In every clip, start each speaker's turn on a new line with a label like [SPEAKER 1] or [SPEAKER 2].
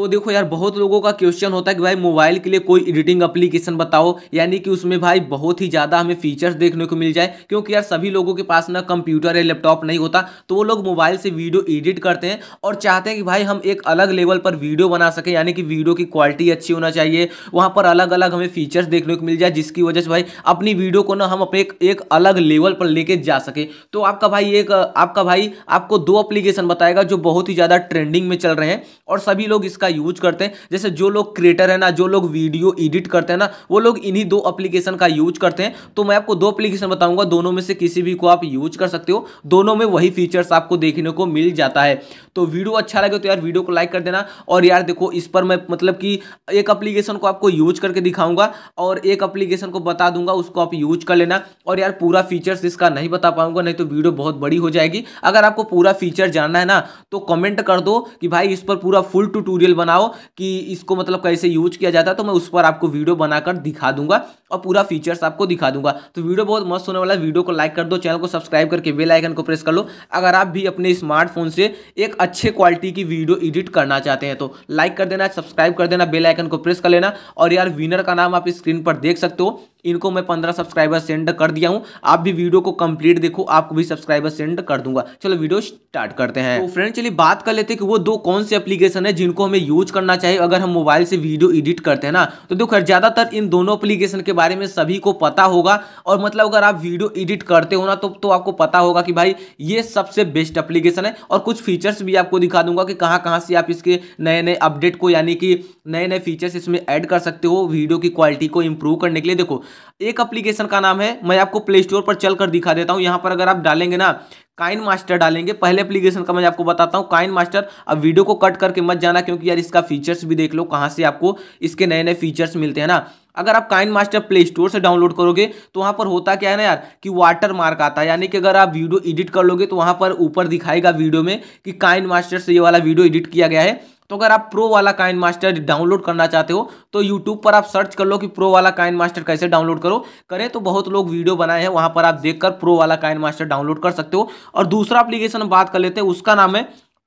[SPEAKER 1] तो देखो यार बहुत लोगों का क्वेश्चन होता है कि भाई मोबाइल के लिए कोई एडिटिंग एप्लीकेशन बताओ यानी कि उसमें भाई बहुत ही ज़्यादा हमें फीचर्स देखने को मिल जाए क्योंकि यार सभी लोगों के पास ना कंप्यूटर या लैपटॉप नहीं होता तो वो लोग मोबाइल से वीडियो एडिट करते हैं और चाहते हैं कि भाई हम एक अलग लेवल पर वीडियो बना सकें यानी कि वीडियो की क्वालिटी अच्छी होना चाहिए वहाँ पर अलग अलग हमें फीचर्स देखने को मिल जाए जिसकी वजह से भाई अपनी वीडियो को ना हम अपने एक, एक अलग लेवल पर लेके जा सकें तो आपका भाई एक आपका भाई आपको दो अप्लीकेशन बताएगा जो बहुत ही ज़्यादा ट्रेंडिंग में चल रहे हैं और सभी लोग इसका यूज करते हैं जैसे जो लोग क्रिएटर है ना जो लोग वीडियो एडिट करते हैं ना वो लोग इन्हीं दो अप्लीकेशन का यूज करते हैं तो मैं आपको दो अप्लीकेशन बताऊंगा दोनों में से किसी भी को आप यूज कर सकते हो दोनों में वही फीचर्स आपको देखने को मिल जाता है तो वीडियो अच्छा लगे तो यार वीडियो को लाइक कर देना और यार देखो इस पर मैं मतलब कि एक अप्लीकेशन को आपको यूज करके दिखाऊंगा और एक अप्लीकेशन को बता दूंगा उसको आप यूज कर लेना और यार पूरा फीचर्स इसका नहीं बता पाऊंगा नहीं तो वीडियो बहुत बड़ी हो जाएगी अगर आपको पूरा फीचर जानना है ना तो कमेंट कर दो कि भाई इस पर पूरा फुल टूटोरियल डिटेल बनाओ कि इसको मतलब कैसे यूज किया जाता है तो मैं उस पर आपको वीडियो बनाकर दिखा दूंगा और पूरा फीचर्स आपको दिखा दूंगा तो वीडियो बहुत मस्त होने वाला है वीडियो को लाइक कर दो चैनल को सब्सक्राइब करके बेल आइकन को प्रेस कर लो अगर आप भी अपने स्मार्टफोन से एक अच्छे क्वालिटी की वीडियो एडिट करना चाहते हैं तो लाइक कर देना सब्सक्राइब कर देना बेल आइकन को प्रेस कर लेना और यार विनर का नाम आप स्क्रीन पर देख सकते हो इनको मैं पंद्रह सब्सक्राइबर सेंड कर दिया हूँ आप भी वीडियो को कंप्लीट देखो आपको भी सब्सक्राइबर सेंड कर दूंगा चलो वीडियो स्टार्ट करते हैं तो फ्रेंड चलिए बात कर लेते हैं कि वो दो कौन से एप्लीकेशन है जिनको हमें यूज करना चाहिए अगर हम मोबाइल से वीडियो एडिट करते हैं ना तो देखो ज़्यादातर इन दोनों एप्लीकेशन के बारे में सभी को पता होगा और मतलब अगर आप वीडियो एडिट करते हो ना तो, तो आपको पता होगा कि भाई ये सबसे बेस्ट एप्लीकेशन है और कुछ फीचर्स भी आपको दिखा दूंगा कि कहाँ कहाँ से आप इसके नए नए अपडेट को यानी कि नए नए फीचर्स इसमें ऐड कर सकते हो वीडियो की क्वालिटी को इम्प्रूव करने के लिए देखो एक अप्लीकेशन का नाम है मैं आपको प्ले स्टोर पर चल कर दिखा देता हूं यहां पर अगर आप डालेंगे ना काइन मास्टर डालेंगे पहले एप्लीकेशन का मैं आपको बताता हूँ काइन मास्टर अब वीडियो को कट करके मत जाना क्योंकि यार इसका फीचर्स भी देख लो कहाँ से आपको इसके नए नए फीचर्स मिलते हैं ना अगर आप काइन मास्टर प्ले स्टोर से डाउनलोड करोगे तो वहाँ पर होता क्या है ना यार कि वाटर मार्क आता है यानी कि अगर आप वीडियो एडिट कर लोगे तो वहाँ पर ऊपर दिखाएगा वीडियो में कि काइन मास्टर से ये वाला वीडियो एडिट किया गया है तो अगर आप प्रो वाला काइन मास्टर डाउनलोड करना चाहते हो तो यूट्यूब पर आप सर्च कर लो कि प्रो वाला काइन मास्टर कैसे डाउनलोड करो करें तो बहुत लोग वीडियो बनाए हैं वहाँ पर आप देखकर प्रो वाला काइन मास्टर डाउनलोड कर सकते हो और दूसरा अप्लीकेशन बात कर लेते हैं उसका नाम है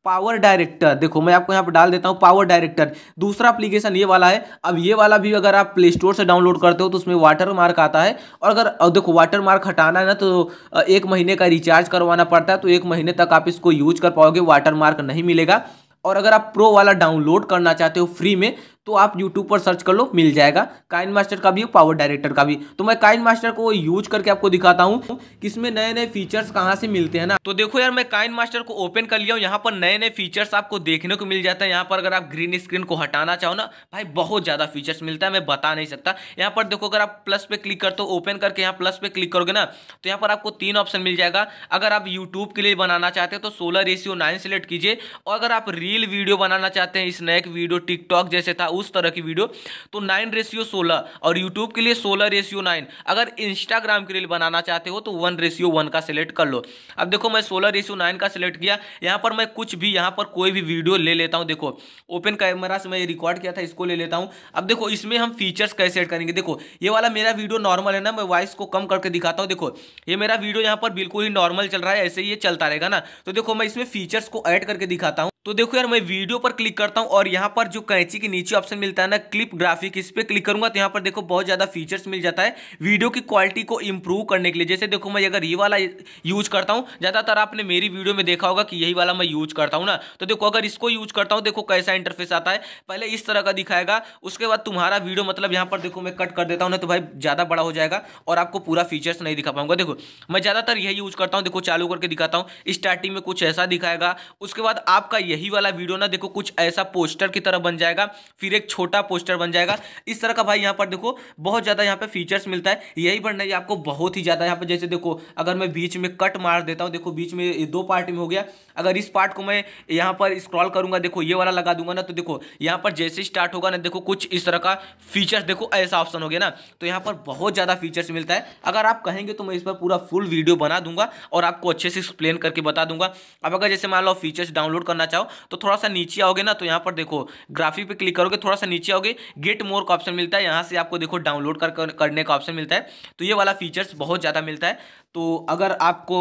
[SPEAKER 1] पावर डायरेक्टर देखो मैं आपको यहाँ पर डाल देता हूँ पावर डायरेक्टर दूसरा एप्लीकेशन ये वाला है अब ये वाला भी अगर आप प्ले स्टोर से डाउनलोड करते हो तो उसमें वाटर मार्क आता है और अगर देखो वाटर मार्क हटाना है ना तो एक महीने का रिचार्ज करवाना पड़ता है तो एक महीने तक आप इसको यूज कर पाओगे वाटर मार्क नहीं मिलेगा और अगर आप प्रो वाला डाउनलोड करना चाहते हो फ्री में तो आप यूट्यूब पर सर्च कर लो मिल जाएगा काइन मास्टर का भी पावर डायरेक्टर का भी तो मैं काइन मास्टर को यूज करके आपको दिखाता हूँ कि इसमें नए नए फीचर्स कहाँ से मिलते हैं ना तो देखो यार मैं काइन मास्टर को ओपन कर लिया हूँ यहाँ पर नए नए फीचर्स आपको देखने को मिल जाता है यहाँ पर अगर आप ग्रीन स्क्रीन को हटाना चाहो ना भाई बहुत ज़्यादा फीचर्स मिलता है मैं बता नहीं सकता यहाँ पर देखो अगर आप प्लस पे क्लिक करते हो ओपन करके यहाँ प्लस पे क्लिक करोगे ना तो यहाँ पर आपको तीन ऑप्शन मिल जाएगा अगर आप यूट्यूब के लिए बनाना चाहते हैं तो सोलर रेशियो नाइन सेलेक्ट कीजिए और अगर आप रील वीडियो बनाना चाहते हैं स्नैक वीडियो टिकटॉक जैसे था उस तरह की वीडियो तो नाइन रेशियो सोलह और यूट्यूब के लिए सोलह रेशियो नाइन अगर इंस्टाग्राम के लिए बनाना चाहते हो तो वन रेशियो वन का सिलेक्ट कर लो अब देखो मैं सोलह रेशियो नाइन का सिलेक्ट किया यहाँ पर मैं कुछ भी यहाँ पर कोई भी वीडियो ले लेता हूँ देखो ओपन कैमरा से मैं रिकॉर्ड किया था इसको ले लेता हूँ अब देखो इसमें हम फीचर्स कैसे एड करेंगे देखो ये वाला मेरा वीडियो नॉर्मल है ना मैं वॉइस को कम करके दिखाता हूँ देखो ये मेरा वीडियो यहाँ पर बिल्कुल ही नॉर्मल चल रहा है ऐसे ही ये चलता रहेगा ना तो देखो मैं इसमें फीचर्स को ऐड करके दिखाता हूँ तो देखो यार मैं वीडियो पर क्लिक करता हूँ और यहाँ पर जो कैंची के नीचे ऑप्शन मिलता है ना क्लिप ग्राफिक इस पर क्लिक करूंगा तो यहाँ पर देखो बहुत ज़्यादा फीचर्स मिल जाता है वीडियो की क्वालिटी को इम्प्रूव करने के लिए जैसे देखो मैं अगर ये वाला यूज करता हूँ ज़्यादातर आपने मेरी वीडियो में देखा होगा कि यही वाला मैं यूज करता हूँ ना तो देखो अगर इसको यूज करता हूँ देखो कैसा इंटरफेस आता है पहले इस तरह का दिखाएगा उसके बाद तुम्हारा वीडियो मतलब यहाँ पर देखो मैं कट कर देता हूँ ना तो भाई ज़्यादा बड़ा हो जाएगा और आपको पूरा फीचर्स नहीं दिखा पाऊंगा देखो मैं ज़्यादातर यही यूज करता हूँ देखो चालू करके दिखाता हूँ स्टार्टिंग में कुछ ऐसा दिखाएगा उसके बाद आपका यही वाला वीडियो ना देखो कुछ ऐसा पोस्टर की तरह बन जाएगा फिर एक छोटा पोस्टर बन जाएगा इस तरह का भाई यहाँ पर देखो बहुत ज़्यादा यहाँ पर फीचर्स मिलता है यही पर नहीं आपको बहुत ही ज़्यादा यहाँ पर जैसे देखो अगर मैं बीच में कट मार देता हूँ देखो बीच में दो पार्ट में हो गया अगर इस पार्ट को मैं यहाँ पर स्क्रॉल करूँगा देखो ये वाला लगा दूंगा ना तो देखो यहाँ पर जैसे स्टार्ट होगा ना देखो कुछ इस तरह का फीचर्स देखो ऐसा ऑप्शन हो गया ना तो यहाँ पर बहुत ज़्यादा फीचर्स मिलता है अगर आप कहेंगे तो मैं इस पर पूरा फुल वीडियो बना दूंगा और आपको अच्छे से एक्सप्लेन करके बता दूंगा अब अगर जैसे मान लो फीचर्स डाउनलोड करना चाहो हो तो थोड़ा सा नीचे आओगे ना तो यहाँ पर देखो ग्राफिक पे क्लिक करोगे थोड़ा सा नीचे आओगे गेट मोर का ऑप्शन मिलता है यहाँ से आपको देखो डाउनलोड कर, कर, करने का ऑप्शन मिलता है तो ये वाला फीचर्स बहुत ज़्यादा मिलता है तो अगर आपको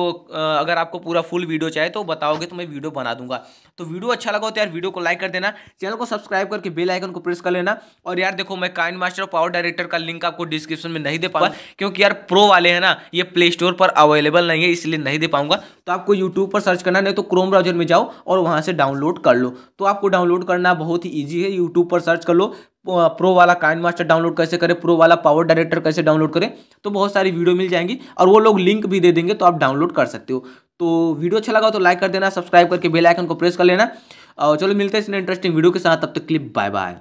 [SPEAKER 1] अगर आपको पूरा फुल वीडियो चाहिए तो बताओगे तो मैं वीडियो बना दूंगा तो वीडियो अच्छा लगा हो तो यार वीडियो को लाइक कर देना चैनल को सब्सक्राइब करके बेल आइकन को प्रेस कर लेना और यार देखो मैं काइन मास्टर और पावर डायरेक्टर का लिंक आपको डिस्क्रिप्शन में नहीं दे पाऊंगा क्योंकि यार प्रो वाले हैं ना ये प्ले स्टोर पर अवेलेबल नहीं है इसलिए नहीं दे पाऊंगा तो आपको यूट्यूब पर सर्च करना नहीं तो क्रोम ब्राउजर में जाओ और वहाँ से डाउन डाउनलोड कर लो तो आपको डाउनलोड करना बहुत ही ईजी है यूट्यूब पर सर्च कर लो प्रो वाला काइन मास्टर डाउनलोड कैसे करें प्रो वाला पावर डायरेक्टर कैसे डाउनलोड करें तो बहुत सारी वीडियो मिल जाएंगी और वो लोग लिंक भी दे देंगे तो आप डाउनलोड कर सकते हो तो वीडियो अच्छा लगा तो लाइक कर देना सब्सक्राइब करके बेल आइकन को प्रेस कर लेना और चलो मिलते हैं इस इंटरेस्टिंग वीडियो के साथ तब तक क्लिप बाय बाय